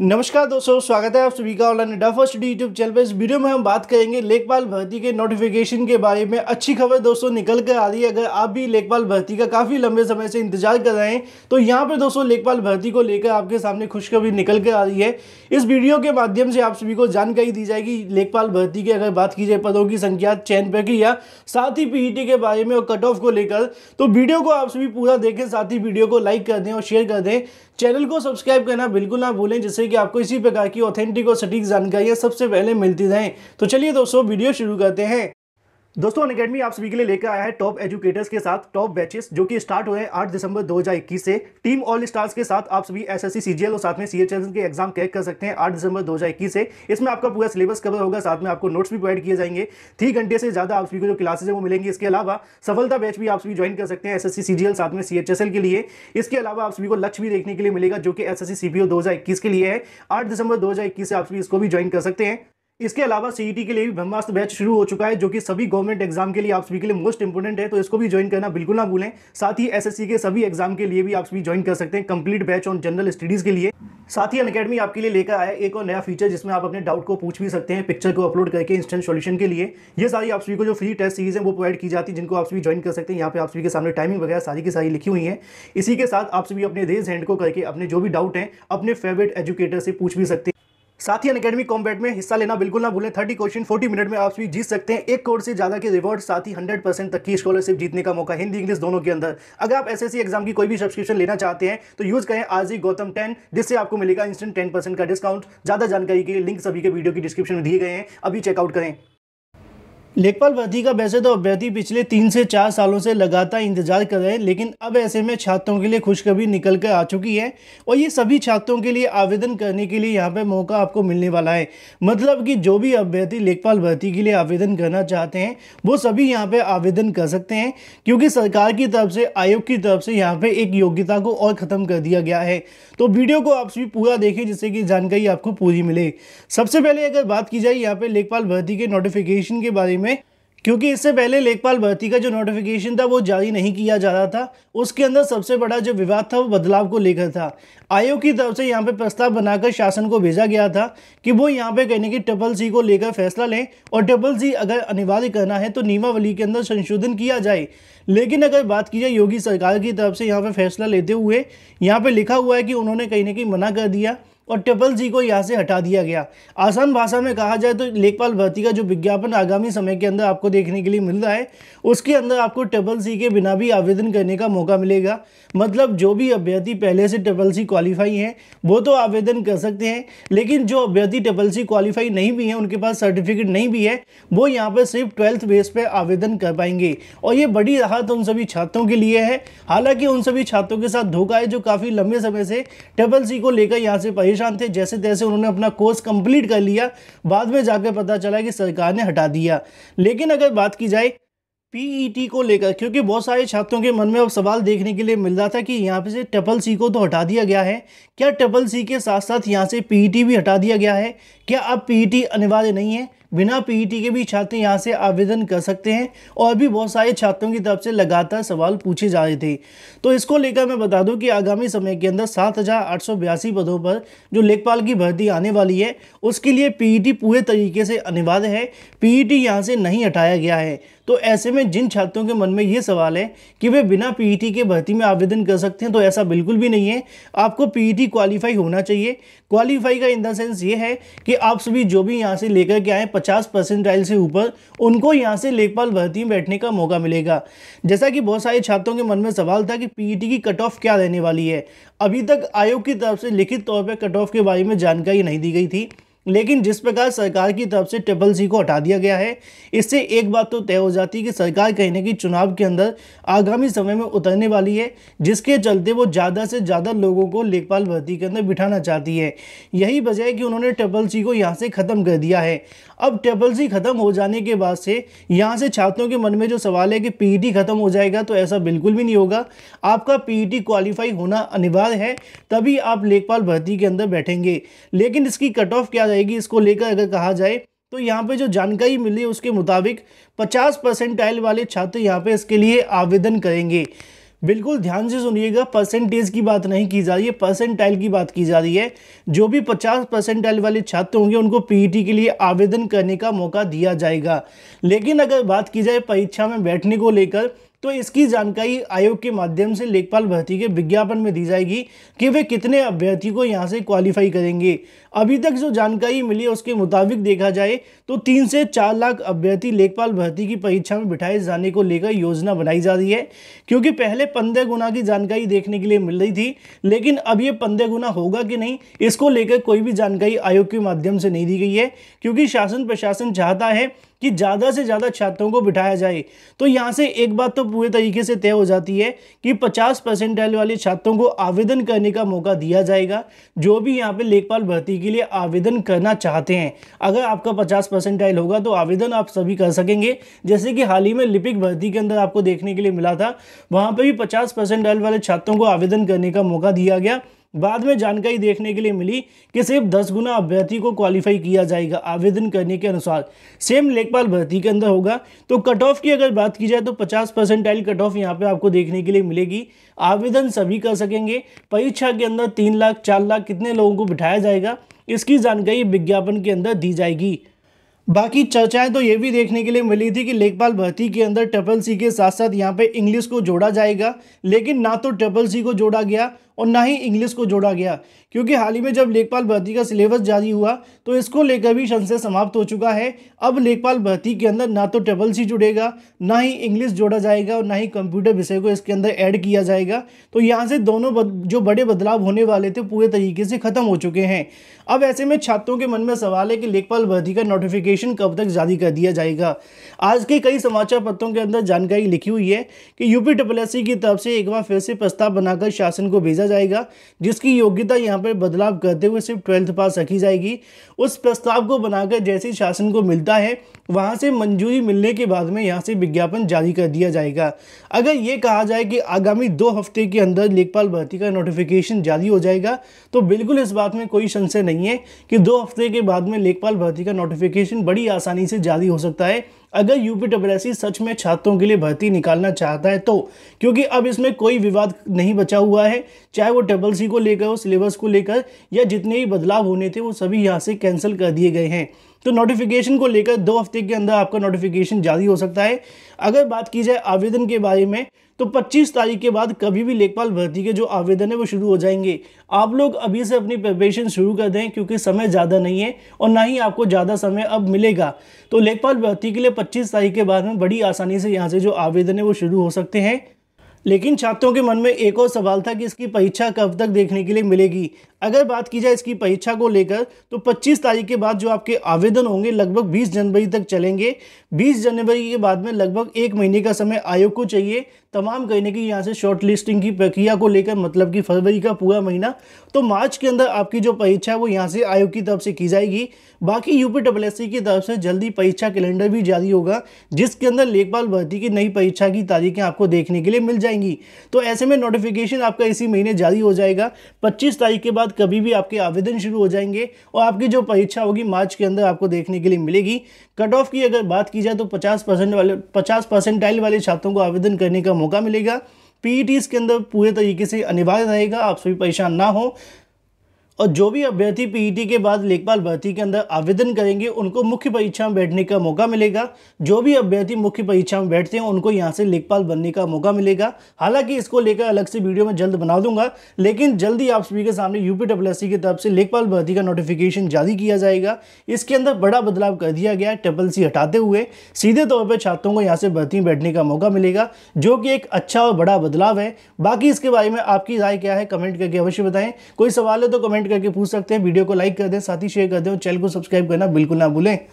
नमस्कार दोस्तों स्वागत है आप सभी का online first D YouTube channel पर इस वीडियो में हम बात करेंगे लेखपाल भर्ती के नोटिफिकेशन के बारे में अच्छी खबर दोस्तों निकल कर आ रही है अगर आप भी लेखपाल भर्ती का काफ़ी लंबे समय से इंतजार कर रहे हैं तो यहाँ पर दोस्तों लेखपाल भर्ती को लेकर आपके सामने खुशखबरी निकल कर आ रही है इस वीडियो के माध्यम से आप सभी को जानकारी दी जाएगी लेखपाल भर्ती की अगर बात की जाए पदों की संख्या चयन प्रक्रिया साथ ही पी e के बारे में और कट ऑफ को लेकर तो वीडियो को आप सभी पूरा देखें साथ ही वीडियो को लाइक कर दें और शेयर कर दें चैनल को सब्सक्राइब करना बिल्कुल ना भूलें जिससे कि आपको इसी प्रकार की ऑथेंटिक और सटीक जानकारियाँ सबसे पहले मिलती रहें तो चलिए दोस्तों वीडियो शुरू करते हैं दोस्तों अनकेडमी आप सभी के लिए लेकर आया है टॉप एजुकेटर्स के साथ टॉप बैचेस जो कि स्टार्ट हुए हैं 8 दिसंबर 2021 से टीम ऑल स्टार्स के साथ आप सभी एसएससी सीजीएल और साथ में सीएचएस के एग्जाम क्रैक कर सकते हैं 8 दिसंबर 2021 से इसमें आपका पूरा सिलेबस कवर होगा साथ में आपको नोट्स भी प्रोवाइड किए जाएंगे तीन घंटे से ज़्यादा आप सभी को जो क्लासेज है वो मिलेंगे इसके अलावा सफलता बैच भी आप सभी ज्वाइन कर सकते हैं एस एस साथ में सी के लिए इसके अलावा आप सभी को लक्ष्य भी देखने के लिए मिलेगा जो कि एस एस सी के लिए है आठ दिसंबर दो से आप सभी इसको भी ज्वाइन कर सकते हैं इसके अलावा सीईटी e के लिए भी ब्रह्मास्त्र बैच शुरू हो चुका है जो कि सभी गवर्नमेंट एग्जाम के लिए आप सभी के लिए मोस्ट इंपोर्टेंट है तो इसको भी ज्वाइन करना बिल्कुल ना भूलें साथ ही एसएससी के सभी एग्जाम के लिए भी आप सभी ज्वाइन कर सकते हैं complete batch on general studies के लिए साथ ही अनकेडमी आपके लिए लेकर आया एक और नया फीचर जिसमें आप अपने डाउट को पूछ भी सकते हैं पिक्चर को अपलोड करके इंस्टेंट सोल्यूशन के लिए ये सारी आप सभी को जो फ्री टेस्ट सीरीज है वो प्रोवाइड की जाती है जिनको आप सभी ज्वाइन कर सकते हैं यहाँ पे आप सभी के सामने टाइमिंग वगैरह सारी की सारी लिखी हुई है इसी के साथ आप सभी अपने रेज हैंड को करके अपने जो भी डाउट हैं अपने फेवरेट एजुकेटर से पूछ भी सकते हैं साथ ही अनकेडमी कॉम्बैट में हिस्सा लेना बिल्कुल ना भूलें थर्टी क्वेश्चन फोर्टी मिनट में आप भी जीत सकते हैं एक करोड़ से ज्यादा के रिवॉर्ड साथ ही हंड्रेड परसेंट तक की स्कॉलरशिप जीतने का मौका हिंदी इंग्लिश दोनों के अंदर अगर आप एसएससी एग्जाम की कोई भी सब्सक्रिप्शन लेना चाहते हैं तो यूज करें आज ही गौतम टेन जिससे आपको मिलेगा इंस्टेंट टेन का डिस्काउंट ज्यादा जानकारी के लिए लिंक सभी के वीडियो की डिस्क्रिप्शन में दिए गए हैं अभी चेकआउट करें लेखपाल भर्ती का वैसे तो अभ्यर्थी पिछले तीन से चार सालों से लगातार इंतजार कर रहे हैं लेकिन अब ऐसे में छात्रों के लिए खुशखबरी निकल कर आ चुकी है और ये सभी छात्रों के लिए आवेदन करने के लिए यहाँ पे मौका आपको मिलने वाला है मतलब कि जो भी अभ्यर्थी लेखपाल भर्ती के लिए आवेदन करना चाहते हैं वो सभी यहाँ पर आवेदन कर सकते हैं क्योंकि सरकार की तरफ से आयोग की तरफ से यहाँ पर एक योग्यता को और ख़त्म कर दिया गया है तो वीडियो को आप सभी पूरा देखें जिससे कि जानकारी आपको पूरी मिले सबसे पहले अगर बात की जाए यहाँ पर लेखपाल भर्ती के नोटिफिकेशन के बारे में क्योंकि इससे पहले लेखपाल भर्ती का जो नोटिफिकेशन था वो जारी नहीं किया जा रहा था उसके अंदर सबसे बड़ा जो विवाद था वो बदलाव को लेकर था आयोग की तरफ से यहाँ पे प्रस्ताव बनाकर शासन को भेजा गया था कि वो यहाँ पे कहने की ट्रिपल सी को लेकर फैसला लें और ट्रिपल सी अगर अनिवार्य करना है तो नियमावली के अंदर संशोधन किया जाए लेकिन अगर बात की जाए योगी सरकार की तरफ से यहाँ पर फैसला लेते हुए यहाँ पर लिखा हुआ है कि उन्होंने कहीं ना कहीं मना कर दिया और ट्रिपल जी को यहाँ से हटा दिया गया आसान भाषा में कहा जाए तो लेखपाल भर्ती का जो विज्ञापन आगामी समय के अंदर आपको देखने के लिए मिल रहा है उसके अंदर आपको ट्रिपल सी के बिना भी आवेदन करने का मौका मिलेगा मतलब जो भी अभ्यर्थी पहले से ट्रिपल सी क्वालिफाई हैं वो तो आवेदन कर सकते हैं लेकिन जो अभ्यर्थी ट्रिपल सी क्वालिफाई नहीं भी हैं उनके पास सर्टिफिकेट नहीं भी है वो यहाँ पर सिर्फ ट्वेल्थ बेस पर आवेदन कर पाएंगे और ये बड़ी राहत उन सभी छात्रों के लिए है हालांकि उन सभी छात्रों के साथ धोखा है जो काफ़ी लंबे समय से ट्रिपल सी को लेकर यहाँ से परहेज परेशान थे जैसे तैसे उन्होंने अपना कोर्स कंप्लीट कर लिया बाद में जाकर पता चला कि सरकार ने हटा दिया लेकिन अगर बात की जाए पी e को लेकर क्योंकि बहुत सारे छात्रों के मन में अब सवाल देखने के लिए मिल रहा था कि यहाँ पे से ट्रिपल सी को तो हटा दिया गया है क्या ट्रिपल सी के साथ साथ यहाँ से पीईटी e भी हटा दिया गया है क्या अब पीईटी e अनिवार्य नहीं है बिना पीईटी e के भी छात्र यहाँ से आवेदन कर सकते हैं और भी बहुत सारे छात्रों की तरफ से लगातार सवाल पूछे जा रहे थे तो इसको लेकर मैं बता दूं कि आगामी समय के अंदर सात हज़ार आठ सौ बयासी पदों पर जो लेखपाल की भर्ती आने वाली है उसके लिए पीईटी पूरे तरीके से अनिवार्य है पीईटी यहाँ से नहीं हटाया गया है तो ऐसे में जिन छात्रों के मन में ये सवाल है कि वे बिना पीईटी के भर्ती में आवेदन कर सकते हैं तो ऐसा बिल्कुल भी नहीं है आपको पीईटी क्वालिफाई होना चाहिए क्वालिफाई का इन द सेंस ये है कि आप सभी जो भी यहाँ से लेकर के आए पचास परसेंटाइल से ऊपर उनको यहाँ से लेखपाल भर्ती में बैठने का मौका मिलेगा जैसा कि बहुत सारे छात्रों के मन में सवाल था कि पी e की कट ऑफ क्या रहने वाली है अभी तक आयोग की तरफ से लिखित तौर पर कट ऑफ के बारे में जानकारी नहीं दी गई थी लेकिन जिस प्रकार सरकार की तरफ से ट्रिपल सी को हटा दिया गया है इससे एक बात तो तय हो जाती है कि सरकार कहने की चुनाव के अंदर आगामी समय में उतरने वाली है जिसके चलते वो ज़्यादा से ज़्यादा लोगों को लेखपाल भर्ती के अंदर बिठाना चाहती है यही वजह है कि उन्होंने ट्रिपल सी को यहाँ से ख़त्म कर दिया है अब ट्रिपल सी ख़त्म हो जाने के बाद से यहाँ से छात्रों के मन में जो सवाल है कि पी e ख़त्म हो जाएगा तो ऐसा बिल्कुल भी नहीं होगा आपका पी क्वालिफाई e होना अनिवार्य है तभी आप लेखपाल भर्ती के अंदर बैठेंगे लेकिन इसकी कट ऑफ क्या रहेगी इसको लेकर अगर कहा जाए तो यहाँ पे जो जानकारी मिली उसके मुताबिक 50 परसेंटाइल वाले छात्र यहाँ पे इसके लिए आवेदन करेंगे बिल्कुल ध्यान से सुनिएगा परसेंटेज की बात नहीं की जा रही है परसेंटाइल की बात की जा रही है जो भी 50 परसेंटाइल वाले छात्र होंगे उनको पीईटी e के लिए आवेदन करने का मौका दिया जाएगा लेकिन अगर बात की जाए परीक्षा में बैठने को लेकर तो इसकी जानकारी आयोग के माध्यम से लेखपाल भर्ती के विज्ञापन में दी जाएगी कि वे कितने अभ्यर्थी को यहाँ से क्वालिफाई करेंगे अभी तक जो जानकारी मिली है उसके मुताबिक देखा जाए तो तीन से चार लाख अभ्यर्थी लेखपाल भर्ती की परीक्षा में बिठाए जाने को लेकर योजना बनाई जा रही है क्योंकि पहले पंद्रह गुना की जानकारी देखने के लिए मिल रही थी लेकिन अब ये पंद्रह गुना होगा कि नहीं इसको लेकर कोई भी जानकारी आयोग के माध्यम से नहीं दी गई है क्योंकि शासन प्रशासन चाहता है कि ज़्यादा से ज़्यादा छात्रों को बिठाया जाए तो यहाँ से एक बात तो पूरे तरीके से तय हो जाती है कि 50 परसेंटाइल वाले छात्रों को आवेदन करने का मौका दिया जाएगा जो भी यहाँ पे लेखपाल भर्ती के लिए आवेदन करना चाहते हैं अगर आपका 50 परसेंटाइल होगा तो आवेदन आप सभी कर सकेंगे जैसे कि हाल ही में लिपिक भर्ती के अंदर आपको देखने के लिए मिला था वहाँ पर भी पचास परसेंटाइल वाले छात्रों को आवेदन करने का मौका दिया गया बाद में जानकारी देखने के लिए मिली कि सिर्फ दस गुना अभ्यर्थी को क्वालिफाई किया जाएगा आवेदन करने के अनुसार सेम लेखपाल भर्ती के अंदर होगा तो कट ऑफ की अगर बात की जाए तो पचास परसेंटाइल कट ऑफ यहाँ पे आपको देखने के लिए मिलेगी आवेदन सभी कर सकेंगे परीक्षा के अंदर तीन लाख चार लाख कितने लोगों को बिठाया जाएगा इसकी जानकारी विज्ञापन के अंदर दी जाएगी बाकी चर्चाएं तो ये भी देखने के लिए मिली थी कि लेखपाल भर्ती के अंदर ट्रिपल सी के साथ साथ यहाँ पे इंग्लिश को जोड़ा जाएगा लेकिन ना तो ट्रिपल सी को जोड़ा गया और ना ही इंग्लिश को जोड़ा गया क्योंकि हाल ही में जब लेखपाल भर्ती का सिलेबस जारी हुआ तो इसको लेकर भी संशय समाप्त हो चुका है अब लेखपाल भर्ती के अंदर ना तो ट्रेबल सी जुड़ेगा ना ही इंग्लिश जोड़ा जाएगा और ना ही कंप्यूटर विषय को इसके अंदर ऐड किया जाएगा तो यहाँ से दोनों जो बड़े बदलाव होने वाले थे पूरे तरीके से ख़त्म हो चुके हैं अब ऐसे में छात्रों के मन में सवाल है कि लेखपाल भर्ती का नोटिफिकेशन कब तक जारी कर दिया जाएगा आज के कई समाचार पत्रों के अंदर जानकारी लिखी हुई है कि यूपी ट्रिपल की तरफ से एक बार फिर से प्रस्ताव बनाकर शासन को भेजा जाएगा जिसकी योग्यता यहाँ पर बदलाव करते हुए सिर्फ ट्वेल्थ पास रखी जाएगी उस प्रस्ताव को बनाकर जैसे शासन को मिलता है वहाँ से मंजूरी मिलने के बाद में यहाँ से विज्ञापन जारी कर दिया जाएगा अगर ये कहा जाए कि आगामी दो हफ्ते के अंदर लेखपाल भर्ती का नोटिफिकेशन जारी हो जाएगा तो बिल्कुल इस बात में कोई संशय नहीं है कि दो हफ्ते के बाद में लेखपाल भर्ती का नोटिफिकेशन बड़ी आसानी से जारी हो सकता है अगर यूपी डब्ल्यू सच में छात्रों के लिए भर्ती निकालना चाहता है तो क्योंकि अब इसमें कोई विवाद नहीं बचा हुआ है चाहे वो डबल सी को लेकर हो सिलेबस को लेकर या जितने भी बदलाव होने थे वो सभी यहाँ से कैंसिल कर दिए गए हैं तो नोटिफिकेशन को लेकर दो हफ्ते के अंदर आपका नोटिफिकेशन जारी हो सकता है अगर बात की जाए आवेदन के बारे में तो 25 तारीख के बाद कभी भी लेखपाल भर्ती के जो आवेदन है वो शुरू हो जाएंगे आप लोग अभी से अपनी प्रिपरेशन शुरू कर दें क्योंकि समय ज़्यादा नहीं है और ना ही आपको ज़्यादा समय अब मिलेगा तो लेखपाल भर्ती के लिए 25 तारीख के बाद में बड़ी आसानी से यहाँ से जो आवेदन है वो शुरू हो सकते हैं लेकिन छात्रों के मन में एक और सवाल था कि इसकी परीक्षा कब तक देखने के लिए मिलेगी अगर बात की जाए इसकी परीक्षा को लेकर तो 25 तारीख के बाद जो आपके आवेदन होंगे लगभग 20 जनवरी तक चलेंगे 20 जनवरी के बाद में लगभग एक महीने का समय आयोग को चाहिए तमाम कहने की यहाँ से शॉर्ट लिस्टिंग की प्रक्रिया को लेकर मतलब कि फरवरी का पूरा महीना तो मार्च के अंदर आपकी जो परीक्षा है वो यहाँ से आयोग की तरफ से की जाएगी बाकी यूपी डब्ल्यू की तरफ से जल्दी परीक्षा कैलेंडर भी जारी होगा जिसके अंदर लेखपाल भर्ती की नई परीक्षा की तारीखें आपको देखने के लिए मिल जाएंगी तो ऐसे में नोटिफिकेशन आपका इसी महीने जारी हो जाएगा पच्चीस तारीख के बाद कभी भी आपके आवेदन शुरू हो जाएंगे और आपकी जो परीक्षा होगी मार्च के अंदर आपको देखने के लिए मिलेगी कट ऑफ की अगर बात की जाए तो पचास वाले पचास परसेंटाइल वाले छात्रों को आवेदन करने का मौका मिलेगा पीईटीज के अंदर पूरे तरीके से अनिवार्य रहेगा आप सभी परेशान ना हो और जो भी अभ्यर्थी पीईटी e के बाद लेखपाल भर्ती के अंदर आवेदन करेंगे उनको मुख्य परीक्षा में बैठने का मौका मिलेगा जो भी अभ्यर्थी मुख्य परीक्षा में बैठते हैं उनको यहाँ से लेखपाल बनने का मौका मिलेगा हालांकि इसको लेकर अलग से वीडियो में जल्द बना दूंगा लेकिन जल्द आप सभी के सामने यूपी डब्ल्यू की तरफ से लेखपाल भर्ती का नोटिफिकेशन जारी किया जाएगा इसके अंदर बड़ा बदलाव कर दिया गया है ट्रिपल सी हटाते हुए सीधे तौर पर छात्रों को यहाँ से भर्ती में बैठने का मौका मिलेगा जो कि एक अच्छा और बड़ा बदलाव है बाकी इसके बारे में आपकी राय क्या है कमेंट करके अवश्य बताएं कोई सवाल है तो कमेंट कमेंट करके पूछ सकते हैं वीडियो को लाइक कर दें साथ ही शेयर कर दें और चैनल को सब्सक्राइब करना बिल्कुल ना भूलें